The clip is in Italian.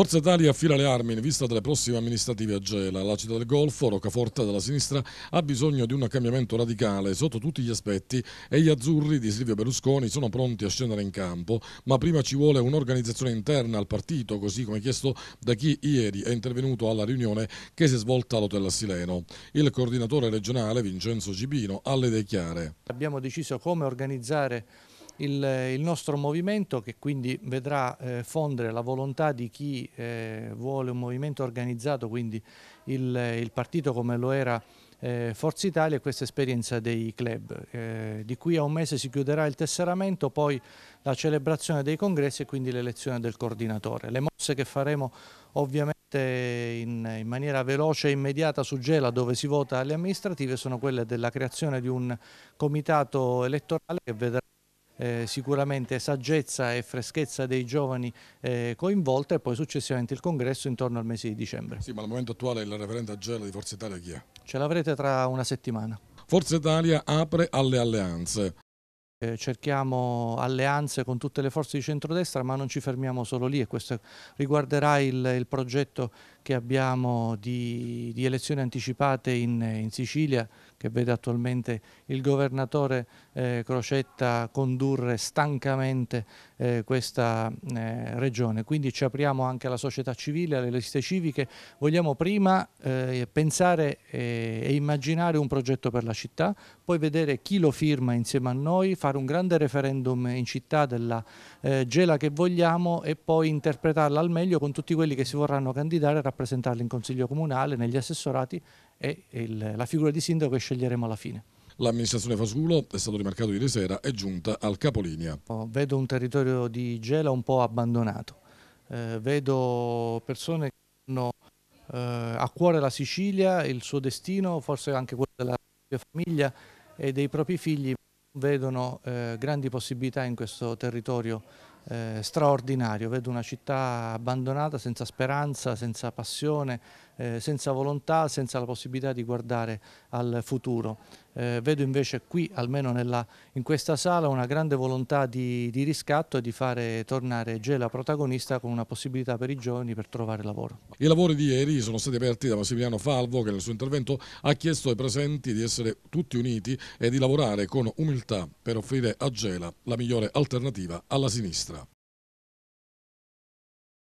Forza Italia affila le armi in vista delle prossime amministrative a Gela. La città del Golfo, roccaforte della sinistra, ha bisogno di un cambiamento radicale sotto tutti gli aspetti e gli azzurri di Silvio Berlusconi sono pronti a scendere in campo, ma prima ci vuole un'organizzazione interna al partito, così come chiesto da chi ieri è intervenuto alla riunione che si è svolta all'Hotel Assileno. Il coordinatore regionale Vincenzo Gibino ha le idee chiare. Abbiamo deciso come organizzare il, il, nostro movimento che quindi vedrà eh, fondere la volontà di chi eh, vuole un movimento organizzato, quindi il, il partito come lo era eh, Forza Italia e questa esperienza dei club. Eh, di qui a un mese si chiuderà il tesseramento, poi la celebrazione dei congressi e quindi l'elezione del coordinatore. Le mosse che faremo ovviamente in, in, maniera veloce e immediata su Gela dove si vota alle amministrative sono quelle della creazione di un comitato elettorale che vedrà eh, sicuramente saggezza e freschezza dei giovani eh, coinvolta e poi successivamente il congresso intorno al mese di dicembre. Sì, ma al momento attuale il reverendo Agela di Forza Italia chi è? Ce l'avrete tra una settimana. Forza Italia apre alle alleanze eh, cerchiamo alleanze con tutte le forze di centrodestra, ma non ci fermiamo solo lì e questo riguarderà il, il progetto che abbiamo di, di elezioni anticipate in, in, Sicilia, che vede attualmente il governatore eh, Crocetta condurre stancamente eh, questa eh, regione. Quindi ci apriamo anche alla società civile, alle liste civiche. Vogliamo prima eh, pensare eh, e immaginare un progetto per la città, poi vedere chi lo firma insieme a noi, fare un grande referendum in città della eh, gela che vogliamo e poi interpretarla al meglio con tutti quelli che si vorranno candidare e rappresentarli in consiglio comunale, negli assessorati e il, la figura di sindaco che sceglieremo alla fine. L'amministrazione Fasulo, è stato rimarcato ieri sera, è giunta al capolinea. Oh, vedo un territorio di Gela un po' abbandonato, eh, vedo persone che hanno eh, a cuore la Sicilia, il suo destino, forse anche quello della propria famiglia e dei propri figli vedono eh, grandi possibilità in questo territorio eh, straordinario, vedo una città abbandonata, senza speranza, senza passione, eh, senza volontà, senza la possibilità di guardare al futuro. Eh, vedo invece qui, almeno nella, in questa sala, una grande volontà di, di riscatto e di fare tornare Gela protagonista con una possibilità per i giovani per trovare lavoro. I lavori di ieri sono stati aperti da Massimiliano Falvo che nel suo intervento ha chiesto ai presenti di essere tutti uniti e di lavorare con umiltà per offrire a Gela la migliore alternativa alla sinistra.